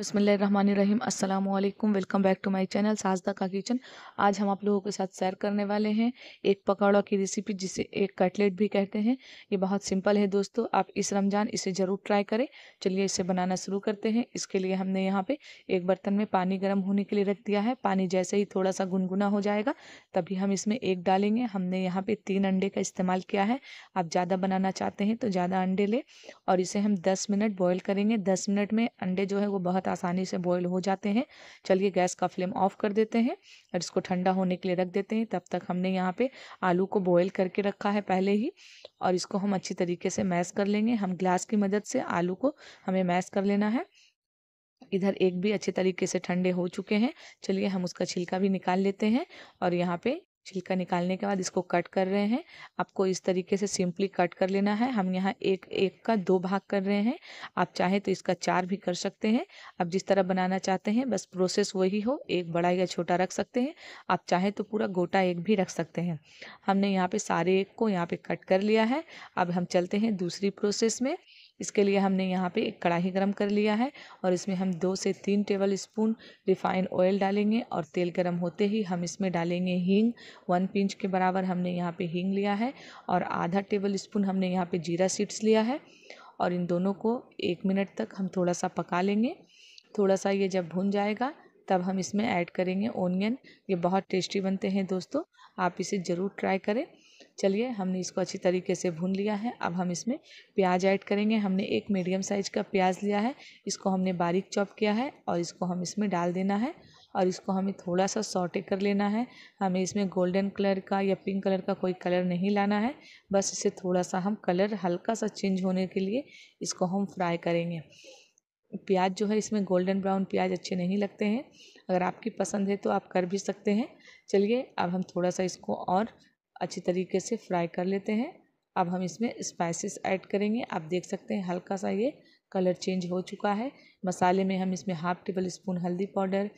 बसमीम अल्लाम welcome back to my channel Sajda का किचन आज हम आप लोगों के साथ शेयर करने वाले हैं एक पकौड़ा की रेसिपी जिसे एक कटलेट भी कहते हैं ये बहुत सिंपल है दोस्तों आप इस रमज़ान इसे ज़रूर ट्राई करें चलिए इसे बनाना शुरू करते हैं इसके लिए हमने यहाँ पर एक बर्तन में पानी गर्म होने के लिए रख दिया है पानी जैसे ही थोड़ा सा गुनगुना हो जाएगा तभी हम इसमें एक डालेंगे हमने यहाँ पर तीन अंडे का इस्तेमाल किया है आप ज़्यादा बनाना चाहते हैं तो ज़्यादा अंडे लें और इसे हम दस मिनट बॉयल करेंगे दस मिनट में अंडे जो है वो बहुत आसानी से बॉयल हो जाते हैं चलिए गैस का फ्लेम ऑफ कर देते हैं और इसको ठंडा होने के लिए रख देते हैं तब तक हमने यहाँ पे आलू को बॉयल करके रखा है पहले ही और इसको हम अच्छी तरीके से मैश कर लेंगे हम ग्लास की मदद से आलू को हमें मैश कर लेना है इधर एक भी अच्छे तरीके से ठंडे हो चुके हैं चलिए हम उसका छिलका भी निकाल लेते हैं और यहाँ पे छिलका निकालने के बाद इसको कट कर रहे हैं आपको इस तरीके से सिंपली कट कर लेना है हम यहाँ एक एक का दो भाग कर रहे हैं आप चाहे तो इसका चार भी कर सकते हैं आप जिस तरह बनाना चाहते हैं बस प्रोसेस वही हो एक बड़ा या छोटा रख सकते हैं आप चाहे तो पूरा गोटा एक भी रख सकते हैं हमने यहाँ पे सारे एक को यहाँ पे कट कर लिया है अब हम चलते हैं दूसरी प्रोसेस में इसके लिए हमने यहाँ पे एक कढ़ाई गरम कर लिया है और इसमें हम दो से तीन टेबल स्पून रिफाइंड ऑयल डालेंगे और तेल गरम होते ही हम इसमें डालेंगे हींग वन पिंच के बराबर हमने यहाँ पे हींग लिया है और आधा टेबल स्पून हमने यहाँ पे जीरा सीड्स लिया है और इन दोनों को एक मिनट तक हम थोड़ा सा पका लेंगे थोड़ा सा ये जब भुन जाएगा तब हम इसमें ऐड करेंगे ओनियन ये बहुत टेस्टी बनते हैं दोस्तों आप इसे ज़रूर ट्राई करें चलिए हमने इसको अच्छी तरीके से भून लिया है अब हम इसमें प्याज ऐड करेंगे हमने एक मीडियम साइज़ का प्याज लिया है इसको हमने बारीक चॉप किया है और इसको हम इसमें डाल देना है और इसको हमें थोड़ा सा सॉटे कर लेना है हमें इसमें गोल्डन कलर का या पिंक कलर का कोई कलर नहीं लाना है बस इसे थोड़ा सा हम कलर हल्का सा चेंज होने के लिए इसको हम फ्राई करेंगे प्याज जो है इसमें गोल्डन ब्राउन प्याज अच्छे नहीं लगते हैं अगर आपकी पसंद है तो आप कर भी सकते हैं चलिए अब हम थोड़ा सा इसको और अच्छी तरीके से फ्राई कर लेते हैं अब हम इसमें स्पाइसेस ऐड करेंगे आप देख सकते हैं हल्का सा ये कलर चेंज हो चुका है मसाले में हम इसमें हाफ़ टेबल स्पून हल्दी पाउडर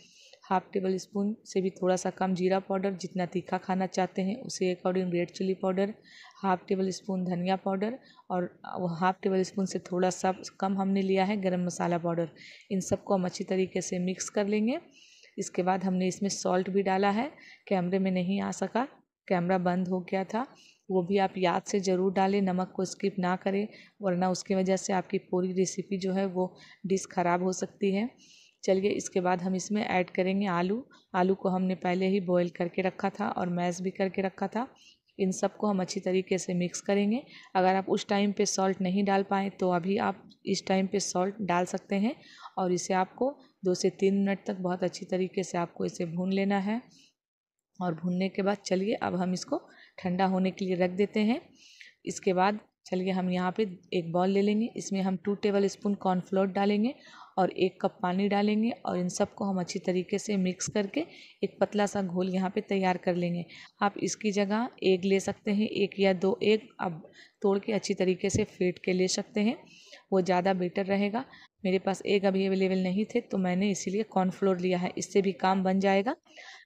हाफ़ टेबल स्पून से भी थोड़ा सा कम जीरा पाउडर जितना तीखा खाना चाहते हैं उसे according red chilli powder half tablespoon धनिया पाउडर और हाफ़ टेबल स्पून से थोड़ा सा कम हमने लिया है गरम मसाला पाउडर इन सबको हम अच्छी तरीके से मिक्स कर लेंगे इसके बाद हमने इसमें सॉल्ट भी डाला है कैमरे में नहीं आ सका कैमरा बंद हो गया था वो भी आप याद से ज़रूर डालें नमक को स्किप ना करें वरना उसकी वजह से आपकी पूरी रेसिपी जो है वो डिश ख़राब हो सकती है चलिए इसके बाद हम इसमें ऐड करेंगे आलू आलू को हमने पहले ही बॉईल करके रखा था और मैश भी करके रखा था इन सब को हम अच्छी तरीके से मिक्स करेंगे अगर आप उस टाइम पे सॉल्ट नहीं डाल पाएँ तो अभी आप इस टाइम पे सॉल्ट डाल सकते हैं और इसे आपको दो से तीन मिनट तक बहुत अच्छी तरीके से आपको इसे भून लेना है और भूनने के बाद चलिए अब हम इसको ठंडा होने के लिए रख देते हैं इसके बाद चलिए हम यहाँ पे एक बॉल ले लेंगे इसमें हम टू टेबल स्पून कॉर्नफ्लोर डालेंगे और एक कप पानी डालेंगे और इन सबको हम अच्छी तरीके से मिक्स करके एक पतला सा घोल यहाँ पे तैयार कर लेंगे आप इसकी जगह एग ले सकते हैं एक या दो एग अब तोड़ के अच्छी तरीके से फेंट के ले सकते हैं वो ज़्यादा बेटर रहेगा मेरे पास एग अभी अवेलेबल नहीं थे तो मैंने इसीलिए कॉर्नफ्लोर लिया है इससे भी काम बन जाएगा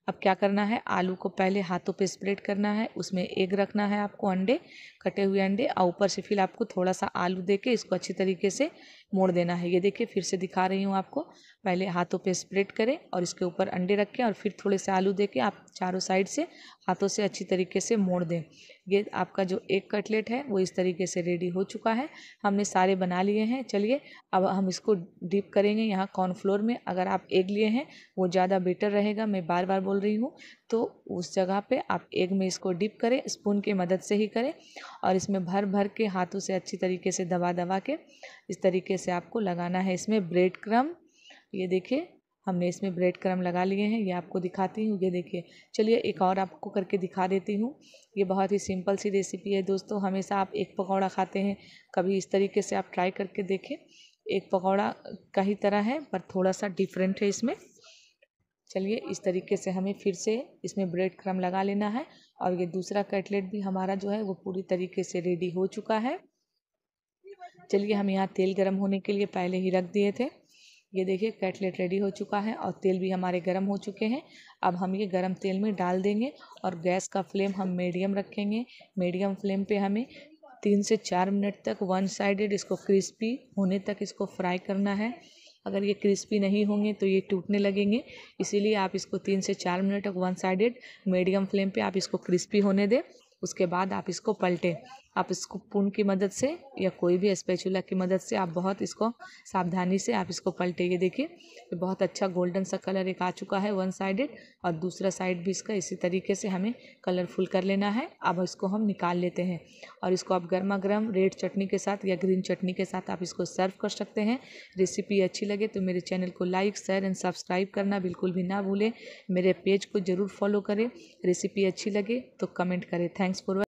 अब क्या करना है आलू को पहले हाथों पे स्प्रेड करना है उसमें एग रखना है आपको अंडे कटे हुए अंडे और ऊपर से फिर आपको थोड़ा सा आलू दे के इसको अच्छी तरीके से मोड़ देना है ये देखिए फिर से दिखा रही हूँ आपको पहले हाथों पे स्प्रेड करें और इसके ऊपर अंडे रखें और फिर थोड़े से आलू दे के आप चारों साइड से हाथों से अच्छी तरीके से मोड़ दें ये आपका जो एक कटलेट है वो इस तरीके से रेडी हो चुका है हमने सारे बना लिए हैं चलिए अब हम इसको डीप करेंगे यहाँ कॉर्नफ्लोर में अगर आप एग लिए हैं वो ज़्यादा बेटर रहेगा मैं बार बार बोल बोल रही हूँ तो उस जगह पे आप एग में इसको डिप करें स्पून की मदद से ही करें और इसमें भर भर के हाथों से अच्छी तरीके से दबा दबा के इस तरीके से आपको लगाना है इसमें ब्रेड क्रम ये देखिए हमने इसमें ब्रेड क्रम लगा लिए हैं ये आपको दिखाती हूँ ये देखिए चलिए एक और आपको करके दिखा देती हूँ ये बहुत ही सिंपल सी रेसिपी है दोस्तों हमेशा आप एक पकौड़ा खाते हैं कभी इस तरीके से आप ट्राई करके देखें एक पकौड़ा का ही तरह है पर थोड़ा सा डिफरेंट है इसमें चलिए इस तरीके से हमें फिर से इसमें ब्रेड क्रम लगा लेना है और ये दूसरा कटलेट भी हमारा जो है वो पूरी तरीके से रेडी हो चुका है चलिए हम यहाँ तेल गर्म होने के लिए पहले ही रख दिए थे ये देखिए कैटलेट रेडी हो चुका है और तेल भी हमारे गर्म हो चुके हैं अब हम ये गर्म तेल में डाल देंगे और गैस का फ्लेम हम मीडियम रखेंगे मीडियम फ्लेम पे हमें तीन से चार मिनट तक वन साइडेड इसको क्रिस्पी होने तक इसको फ्राई करना है अगर ये क्रिस्पी नहीं होंगे तो ये टूटने लगेंगे इसीलिए आप इसको तीन से चार मिनट तक वन साइडेड मीडियम फ्लेम पे आप इसको क्रिस्पी होने दें उसके बाद आप इसको पलटें आप इसको पुन की मदद से या कोई भी स्पेचुला की मदद से आप बहुत इसको सावधानी से आप इसको पलटे ये देखिए ये बहुत अच्छा गोल्डन सा कलर एक आ चुका है वन साइडेड और दूसरा साइड भी इसका इसी तरीके से हमें कलरफुल कर लेना है अब इसको हम निकाल लेते हैं और इसको आप गर्मा गर्म रेड चटनी के साथ या ग्रीन चटनी के साथ आप इसको सर्व कर सकते हैं रेसिपी अच्छी लगे तो मेरे चैनल को लाइक शेयर एंड सब्सक्राइब करना बिल्कुल भी ना भूलें मेरे पेज को ज़रूर फॉलो करें रेसिपी अच्छी लगे तो कमेंट करें थैंक थैंक्स पूर्वक